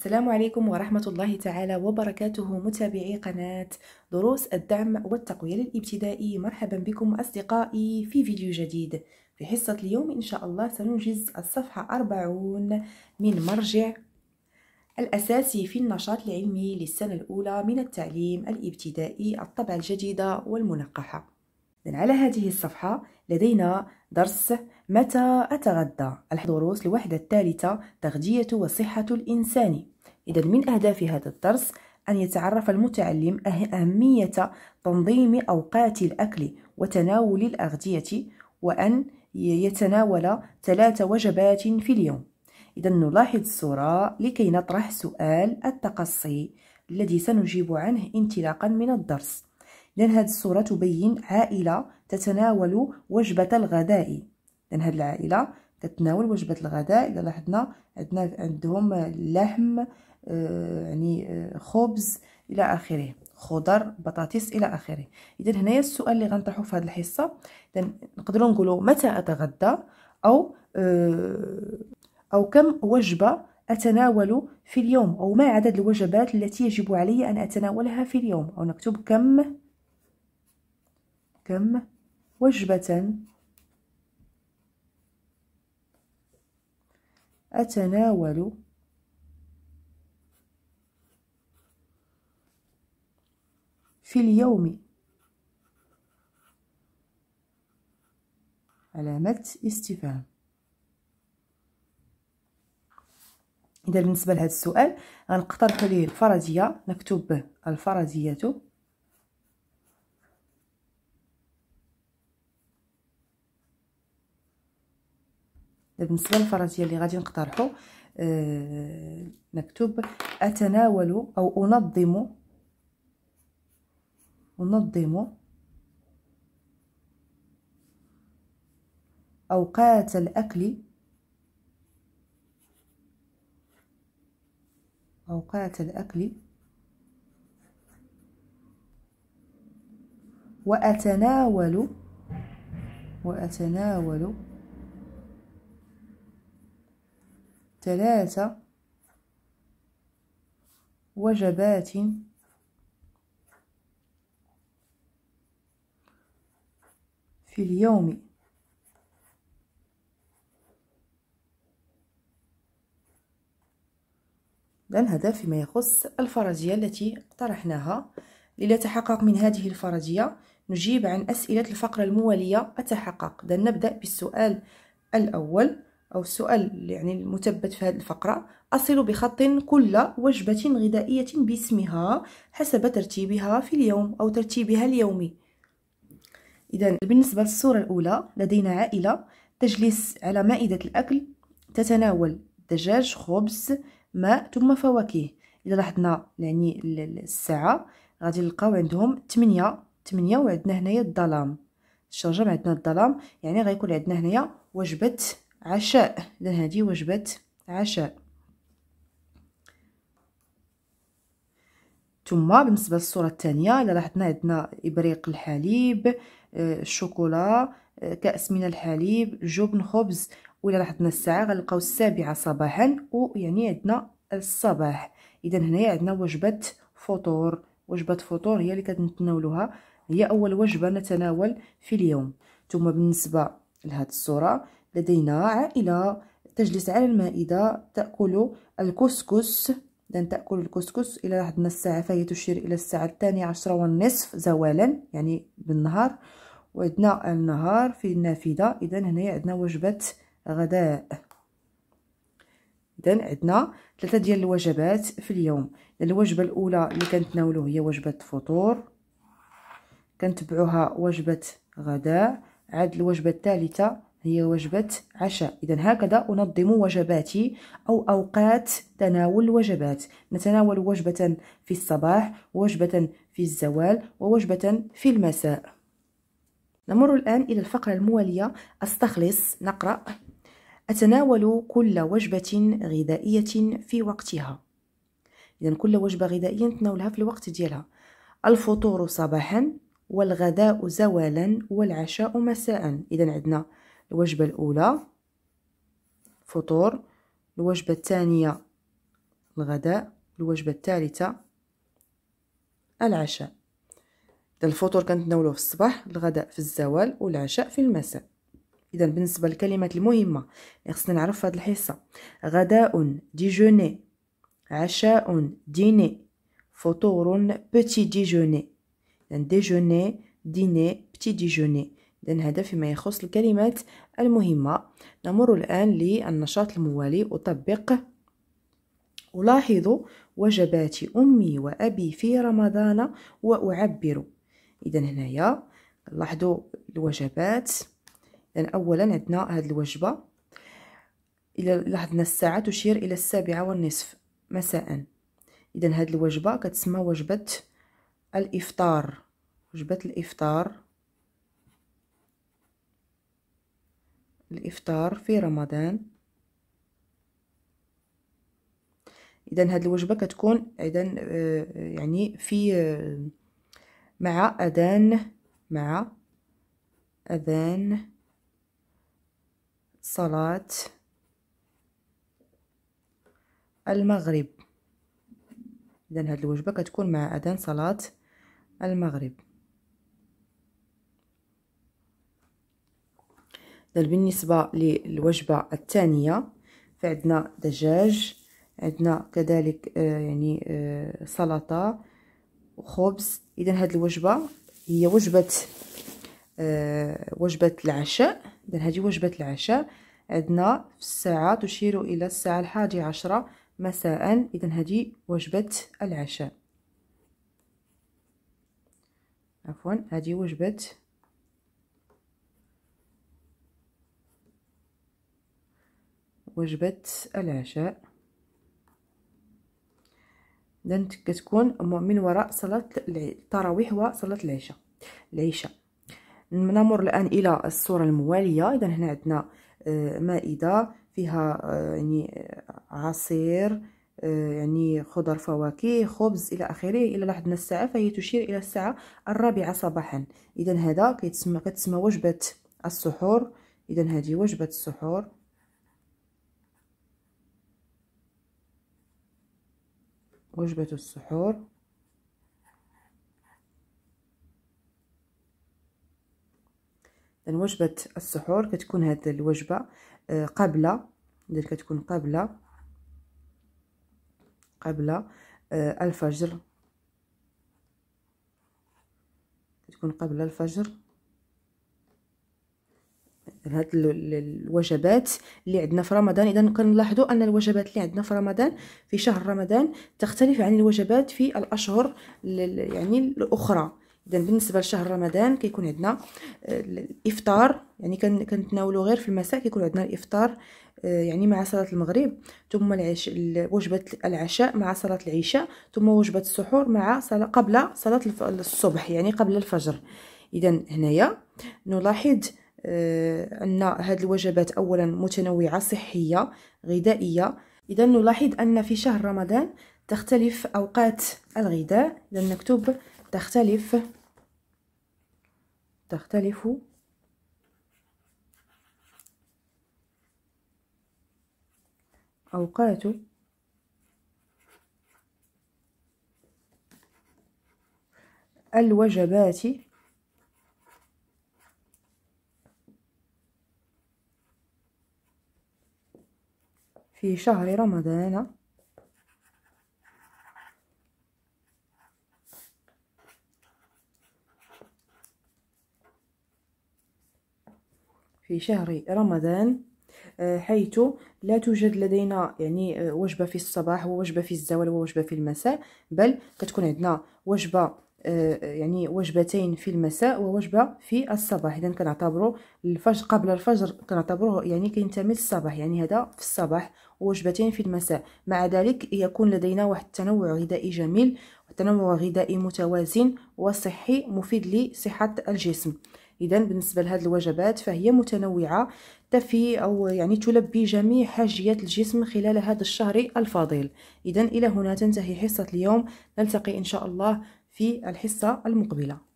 السلام عليكم ورحمة الله تعالى وبركاته متابعي قناة دروس الدعم والتقوية للابتدائي مرحبا بكم أصدقائي في فيديو جديد في حصة اليوم إن شاء الله سننجز الصفحة 40 من مرجع الأساسي في النشاط العلمي للسنة الأولى من التعليم الابتدائي الطبعة الجديدة والمنقحة إذن على هذه الصفحة لدينا درس متى أتغدى الدروس الوحدة الثالثة تغذية وصحة الإنسان إذا من أهداف هذا الدرس أن يتعرف المتعلم أه- أهمية تنظيم أوقات الأكل وتناول الأغذية وأن يتناول ثلاث وجبات في اليوم إذا نلاحظ الصورة لكي نطرح سؤال التقصي الذي سنجيب عنه انطلاقا من الدرس لأن هذه الصورة تبين عائلة تتناول وجبة الغداء لأن هذه العائلة تتناول وجبة الغداء إذا لاحظنا عندنا عندهم لحم آه يعني آه، خبز إلى آخره خضر بطاطس إلى آخره إذا هنايا السؤال اللي غنطرحو في هذه الحصة إذا نقدروا نقولوا متى أتغدى أو آه أو كم وجبة أتناول في اليوم أو ما عدد الوجبات التي يجب علي أن أتناولها في اليوم أو نكتب كم كم وجبة أتناول في اليوم علامة استفهام إذا بالنسبة لهذا السؤال غنقترح ليه الفرضية نكتب الفرضية بالنسبه للفرنسيه اللي غادي نقترحو آه مكتوب اتناول او انظم انظم اوقات الاكل اوقات الاكل واتناول واتناول ثلاث وجبات في اليوم إذن هذا فيما يخص الفرضية التي اقترحناها لنتحقق من هذه الفرضية نجيب عن أسئلة الفقرة الموالية أتحقق إذن نبدأ بالسؤال الأول أو السؤال يعني المثبت في هذه الفقرة أصل بخط كل وجبة غذائية باسمها حسب ترتيبها في اليوم أو ترتيبها اليومي إذا بالنسبة للصورة الأولى لدينا عائلة تجلس على مائدة الأكل تتناول دجاج خبز ماء ثم فواكه إذا لاحظنا يعني الساعة غادي نلقاو عندهم 8 8 وعندنا هنايا الظلام الشرجم عندنا الظلام يعني غيكون عندنا هنايا وجبة عشاء إذا هذه وجبة عشاء ثم بالنسبة للصورة الثانية الا لاحظنا عندنا إبريق الحليب آه، الشوكولا آه، كأس من الحليب جبن خبز وإلا لاحظنا الساعة غنلقاو السابعة صباحا ويعني عندنا الصباح إذا هنايا عندنا وجبة فطور وجبة فطور هي اللي كنتناولوها هي أول وجبة نتناول في اليوم ثم بالنسبة لهاد الصورة لدينا عائلة تجلس على المائدة تأكل الكسكس إذن تأكل الكسكس إلى حدنا الساعة فهي تشير إلى الساعة الثانية عشرة والنصف زوالا يعني بالنهار وعندنا النهار في النافذة إذا هنا عندنا وجبة غداء إذا عندنا ثلاثة ديال الوجبات في اليوم الوجبة الأولى اللي كنتناولو هي وجبة فطور كنتبعوها وجبة غداء عاد الوجبة الثالثة هي وجبة عشاء إذا هكذا أنظم وجباتي أو أوقات تناول الوجبات نتناول وجبة في الصباح وجبة في الزوال ووجبة في المساء نمر الآن إلى الفقرة الموالية أستخلص نقرأ أتناول كل وجبة غذائية في وقتها إذا كل وجبة غذائية نتناولها في الوقت ديالها الفطور صباحا والغداء زوالا والعشاء مساء إذا عندنا الوجبة الأولى فطور الوجبة الثانية الغداء الوجبة الثالثة العشاء الفطور كنتناولوه في الصباح الغداء في الزوال والعشاء في المساء اذا بالنسبه للكلمات المهمه اللي خصنا نعرف هذه الحصه غداء ديجوني عشاء ديني فطور بيتي ديجوني يعني ديجوني ديني بتي ديجوني إذن هذا فيما يخص الكلمات المهمة نمر الآن للنشاط الموالي أطبق ألاحظ وجبات أمي وأبي في رمضان وأعبر إذا هنايا لاحظوا الوجبات إذا أولا عندنا هذه الوجبة إلى لاحظنا الساعة تشير إلى السابعة والنصف مساء إذا هذه الوجبة كتسمى وجبة الإفطار وجبة الإفطار الإفطار في رمضان إذا هاد الوجبة كتكون إذا آه، يعني في آه، مع أذان مع أذان صلاة المغرب إذا هاد الوجبة كتكون مع أذان صلاة المغرب بالنسبة للوجبة الثانية فعندنا دجاج عندنا كذلك آه، يعني آه، سلطة وخبز إذا هذه الوجبة هي وجبة آه، وجبة العشاء إذا هذه وجبة العشاء عندنا في الساعة تشير إلى الساعة الحادية عشرة مساء إذا هذه وجبة العشاء عفوا هذه وجبة وجبة العشاء إذن كتكون من وراء صلاة التراويح وصلاة العشاء العشاء نمر الآن إلى الصورة الموالية إذا هنا عندنا آه، مائدة فيها آه، يعني آه، عصير يعني خضر فواكه خبز الى اخره الى لاحظنا الساعه فهي تشير الى الساعه الرابعه صباحا اذا هذا كتسمى وجبه السحور اذا هذه وجبه السحور وجبة السحور وجبة السحور كتكون هاد الوجبة آه، قبل كتكون قبل قبل آه، الفجر كتكون قبل الفجر هاد الوجبات اللي عندنا في رمضان اذا كنلاحظوا ان الوجبات اللي عندنا في رمضان في شهر رمضان تختلف عن الوجبات في الاشهر يعني الاخرى اذا بالنسبه لشهر رمضان كيكون عندنا آه، الافطار يعني كنتناولوا غير في المساء كيكون عندنا الافطار آه، يعني مع صلاه المغرب ثم العش... وجبه العشاء مع صلاه العشاء ثم وجبه السحور مع صلاة قبل صلاه الصبح يعني قبل الفجر اذا هنايا نلاحظ آه، ان هذه الوجبات اولا متنوعه صحيه غذائيه اذا نلاحظ ان في شهر رمضان تختلف اوقات الغذاء اذا نكتب تختلف تختلف أوقات الوجبات في شهر رمضان في شهر رمضان آه، حيث لا توجد لدينا يعني آه، وجبة في الصباح ووجبة في الزوال ووجبة في المساء بل كتكون عندنا وجبة آه، يعني وجبتين في المساء ووجبة في الصباح إذا كنعتبروا الفجر قبل الفجر كنعتبروه يعني كينتمي للصباح يعني هذا في الصباح ووجبتين في المساء مع ذلك يكون لدينا واحد التنوع غذائي جميل وتنوع غذائي متوازن وصحي مفيد لصحة الجسم إذا بالنسبة لهذه الوجبات فهي متنوعة تفي أو يعني تلبي جميع حاجيات الجسم خلال هذا الشهر الفاضل إذا إلى هنا تنتهي حصة اليوم نلتقي إن شاء الله في الحصة المقبلة